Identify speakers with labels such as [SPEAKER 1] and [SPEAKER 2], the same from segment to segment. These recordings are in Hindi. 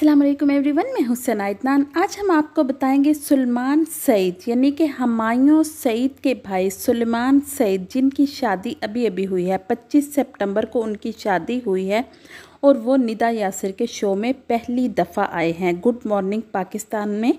[SPEAKER 1] अस्सलाम वालेकुम एवरीवन मैं हुसैन आयदनान आज हम आपको बताएंगे सलमान सईद यानी कि हमायूं सईद के भाई सलमान सईद जिनकी शादी अभी अभी हुई है 25 सितंबर को उनकी शादी हुई है और वो निदा यासर के शो में पहली दफ़ा आए हैं गुड मॉर्निंग पाकिस्तान में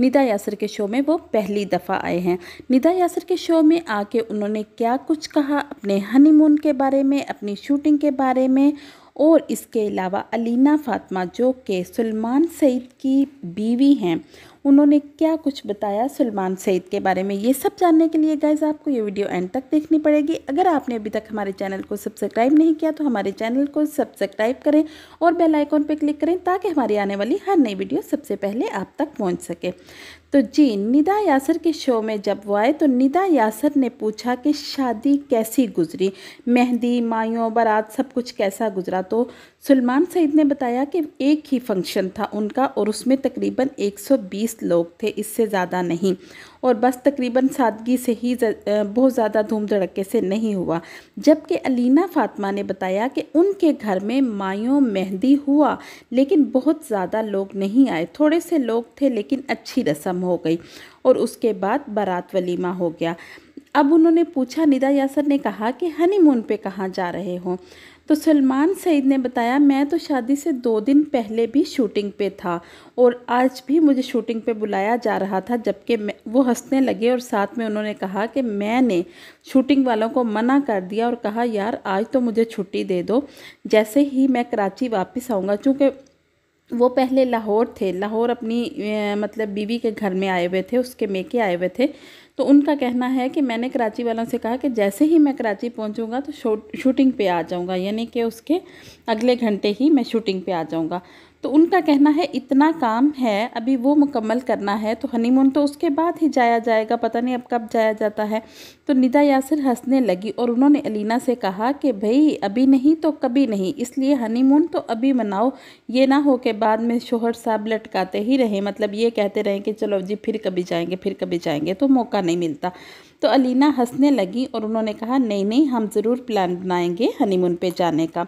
[SPEAKER 1] निदा यासर के शो में वो पहली दफ़ा आए हैं निदा यासर के शो में आके उन्होंने क्या कुछ कहा अपने हनीमून के बारे में अपनी शूटिंग के बारे में और इसके अलावा अलीना फातमा जो कि सलमान सईद की बीवी हैं उन्होंने क्या कुछ बताया सलमान सईद के बारे में ये सब जानने के लिए गाइज आपको ये वीडियो एंड तक देखनी पड़ेगी अगर आपने अभी तक हमारे चैनल को सब्सक्राइब नहीं किया तो हमारे चैनल को सब्सक्राइब करें और बेल आइकॉन पर क्लिक करें ताकि हमारी आने वाली हर नई वीडियो सबसे पहले आप तक पहुँच सके तो जी निदा यासर के शो में जब वो आए तो निदा यासर ने पूछा कि शादी कैसी गुजरी मेहंदी मायों बारात सब कुछ कैसा गुजरा तो सलमान सईद ने बताया कि एक ही फंक्शन था उनका और उसमें तकरीबन 120 लोग थे इससे ज़्यादा नहीं और बस तकरीबन सादगी से ही बहुत ज़्यादा धूम धड़के से नहीं हुआ जबकि अलीना फ़ातमा ने बताया कि उनके घर में मायों मेहंदी हुआ लेकिन बहुत ज़्यादा लोग नहीं आए थोड़े से लोग थे लेकिन अच्छी रस्म हो गई और उसके बाद बारात वलीमा हो गया अब उन्होंने पूछा निदा यासर ने कहा कि हनीमून पे कहाँ जा रहे हो तो सलमान सईद ने बताया मैं तो शादी से दो दिन पहले भी शूटिंग पे था और आज भी मुझे शूटिंग पे बुलाया जा रहा था जबकि वो हंसने लगे और साथ में उन्होंने कहा कि मैंने शूटिंग वालों को मना कर दिया और कहा यार आज तो मुझे छुट्टी दे दो जैसे ही मैं कराची वापस आऊँगा चूँकि वो पहले लाहौर थे लाहौर अपनी मतलब बीवी के घर में आए हुए थे उसके मेके आए हुए थे तो उनका कहना है कि मैंने कराची वालों से कहा कि जैसे ही मैं कराची पहुंचूंगा तो शूटिंग पे आ जाऊंगा यानी कि उसके अगले घंटे ही मैं शूटिंग पे आ जाऊंगा तो उनका कहना है इतना काम है अभी वो मुकम्मल करना है तो हनीमून तो उसके बाद ही जाया जाएगा पता नहीं अब कब जाया जाता है तो निदा यासिर हंसने लगी और उन्होंने अलीना से कहा कि भई अभी नहीं तो कभी नहीं इसलिए हनीमून तो अभी मनाओ ये ना हो के बाद में शोहर साहब लटकाते ही रहे मतलब ये कहते रहें कि चलो जी फिर कभी जाएंगे फिर कभी जाएंगे तो मौका नहीं मिलता तो अलीना हंसने लगी और उन्होंने कहा नहीं नहीं हम ज़रूर प्लान बनाएंगे हनीमून पे जाने का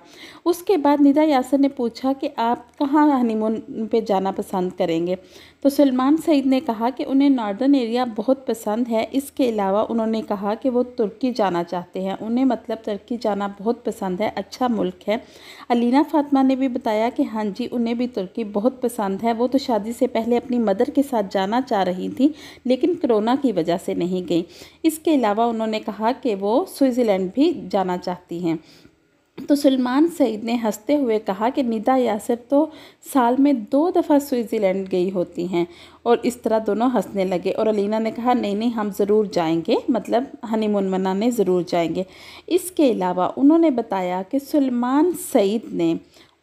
[SPEAKER 1] उसके बाद निदा यासर ने पूछा कि आप कहाँ हनीमून पे जाना पसंद करेंगे तो सलमान सईद ने कहा कि उन्हें नॉर्दर्न एरिया बहुत पसंद है इसके अलावा उन्होंने कहा कि वो तुर्की जाना चाहते हैं उन्हें मतलब तुर्की जाना बहुत पसंद है अच्छा मुल्क है अलीना फातमा ने भी बताया कि हाँ जी उन्हें भी तुर्की बहुत पसंद है वो तो शादी से पहले अपनी मदर के साथ जाना चाह रही थी लेकिन कोरोना की वजह से नहीं गई इसके अलावा उन्होंने कहा कि वो स्विट्ज़रलैंड भी जाना चाहती हैं तो सलमान सईद ने हंसते हुए कहा कि निदा यासिर तो साल में दो दफ़ा स्विट्ज़रलैंड गई होती हैं और इस तरह दोनों हंसने लगे और अलीना ने कहा नहीं नहीं हम ज़रूर जाएंगे मतलब हनीमून मनाने ज़रूर जाएंगे इसके अलावा उन्होंने बताया कि सलमान सईद ने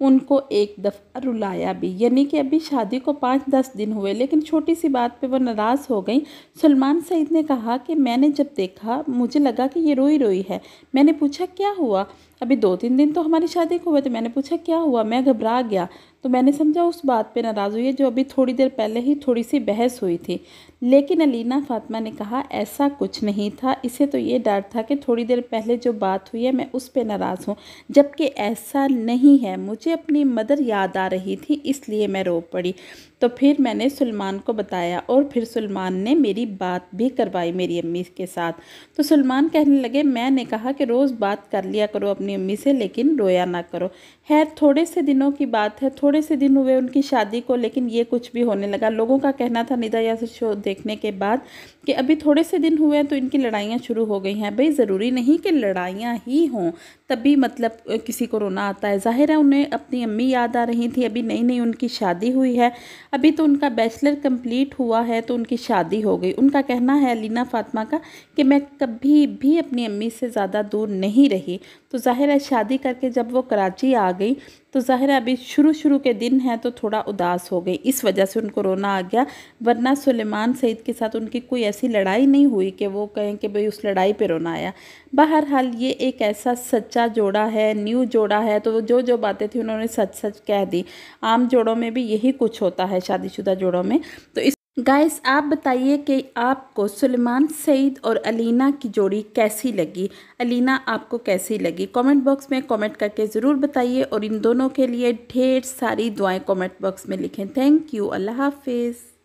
[SPEAKER 1] उनको एक दफ़ा रुलाया भी यानी कि अभी शादी को पाँच दस दिन हुए लेकिन छोटी सी बात पे वो नाराज़ हो गई सलमान सईद ने कहा कि मैंने जब देखा मुझे लगा कि ये रोई रोई है मैंने पूछा क्या हुआ अभी दो तीन दिन तो हमारी शादी को हुए तो मैंने पूछा क्या हुआ मैं घबरा गया तो मैंने समझा उस बात पे नाराज़ हुई है जो अभी थोड़ी देर पहले ही थोड़ी सी बहस हुई थी लेकिन अलीना फातिमा ने कहा ऐसा कुछ नहीं था इसे तो ये डर था कि थोड़ी देर पहले जो बात हुई है मैं उस पर नाराज़ हूँ जबकि ऐसा नहीं है मुझे अपनी मदर याद आ रही थी इसलिए मैं रो पड़ी तो फिर मैंने सलमान को बताया और फिर सलमान ने मेरी बात भी करवाई मेरी अम्मी के साथ तो सलमान कहने लगे मैंने कहा कि रोज़ बात कर लिया करो अपनी अम्मी से लेकिन रोया ना करो खैर थोड़े से दिनों की बात है थोड़े से दिन हुए उनकी शादी को लेकिन ये कुछ भी होने लगा लोगों का कहना था निदा या देखने के बाद कि अभी थोड़े से दिन हुए हैं तो इनकी लड़ाइयाँ शुरू हो गई हैं भाई ज़रूरी नहीं कि लड़ाइयाँ ही हों तभी मतलब किसी को रोना आता है ज़ाहिर है उन्हें अपनी अम्मी याद आ रही थी अभी नई नई उनकी शादी हुई है अभी तो उनका बैचलर कंप्लीट हुआ है तो उनकी शादी हो गई उनका कहना है लीना फ़ातमा का कि मैं कभी भी अपनी अम्मी से ज़्यादा दूर नहीं रही तो ज़ाहिर है शादी करके जब वो कराची आ गई तो ज़ाहिर अभी शुरू शुरू के दिन हैं तो थोड़ा उदास हो गई इस वजह से उनको रोना आ गया वरना सुलेमान सईद के साथ उनकी कोई ऐसी लड़ाई नहीं हुई कि वो कहें कि भाई उस लड़ाई पे रोना आया बहरहाल ये एक ऐसा सच्चा जोड़ा है न्यू जोड़ा है तो जो जो बातें थी उन्होंने सच सच कह दी आम जोड़ों में भी यही कुछ होता है शादीशुदा जोड़ों में तो इस गाइस आप बताइए कि आपको सुलेमान सईद और अलीना की जोड़ी कैसी लगी अलीना आपको कैसी लगी कमेंट बॉक्स में कमेंट करके ज़रूर बताइए और इन दोनों के लिए ढेर सारी दुआएं कमेंट बॉक्स में लिखें थैंक यू अल्लाह हाफिज़